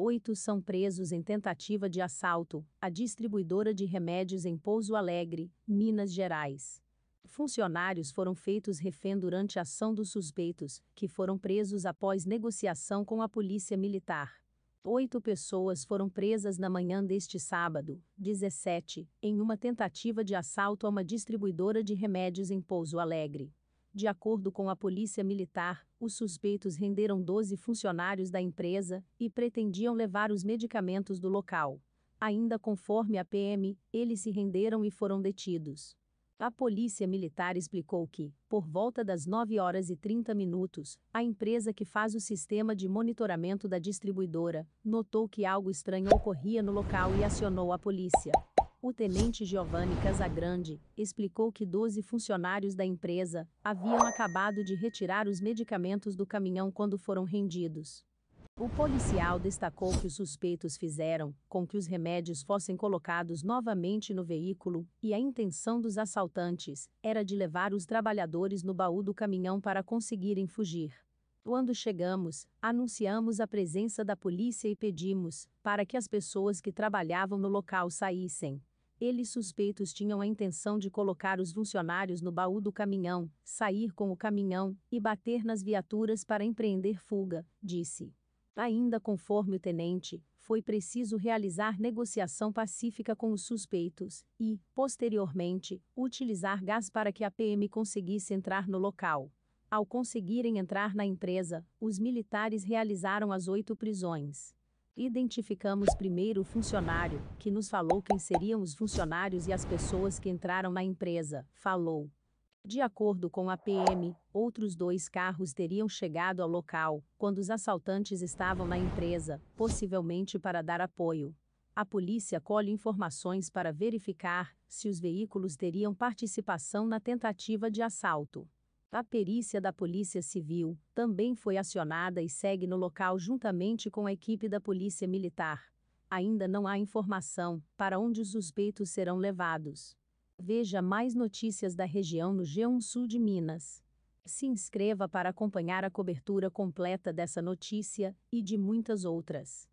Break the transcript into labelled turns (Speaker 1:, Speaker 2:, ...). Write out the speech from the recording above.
Speaker 1: Oito são presos em tentativa de assalto à distribuidora de remédios em Pouso Alegre, Minas Gerais. Funcionários foram feitos refém durante a ação dos suspeitos, que foram presos após negociação com a polícia militar. Oito pessoas foram presas na manhã deste sábado, 17, em uma tentativa de assalto a uma distribuidora de remédios em Pouso Alegre. De acordo com a Polícia Militar, os suspeitos renderam 12 funcionários da empresa e pretendiam levar os medicamentos do local. Ainda conforme a PM, eles se renderam e foram detidos. A Polícia Militar explicou que, por volta das 9 horas e 30 minutos, a empresa que faz o sistema de monitoramento da distribuidora notou que algo estranho ocorria no local e acionou a polícia. O tenente Giovanni Casagrande explicou que 12 funcionários da empresa haviam acabado de retirar os medicamentos do caminhão quando foram rendidos. O policial destacou que os suspeitos fizeram com que os remédios fossem colocados novamente no veículo e a intenção dos assaltantes era de levar os trabalhadores no baú do caminhão para conseguirem fugir. Quando chegamos, anunciamos a presença da polícia e pedimos para que as pessoas que trabalhavam no local saíssem. Eles suspeitos tinham a intenção de colocar os funcionários no baú do caminhão, sair com o caminhão e bater nas viaturas para empreender fuga, disse. Ainda conforme o tenente, foi preciso realizar negociação pacífica com os suspeitos e, posteriormente, utilizar gás para que a PM conseguisse entrar no local. Ao conseguirem entrar na empresa, os militares realizaram as oito prisões. Identificamos primeiro o funcionário, que nos falou quem seriam os funcionários e as pessoas que entraram na empresa, falou. De acordo com a PM, outros dois carros teriam chegado ao local, quando os assaltantes estavam na empresa, possivelmente para dar apoio. A polícia colhe informações para verificar se os veículos teriam participação na tentativa de assalto. A perícia da Polícia Civil também foi acionada e segue no local juntamente com a equipe da Polícia Militar. Ainda não há informação para onde os suspeitos serão levados. Veja mais notícias da região no G1 Sul de Minas. Se inscreva para acompanhar a cobertura completa dessa notícia e de muitas outras.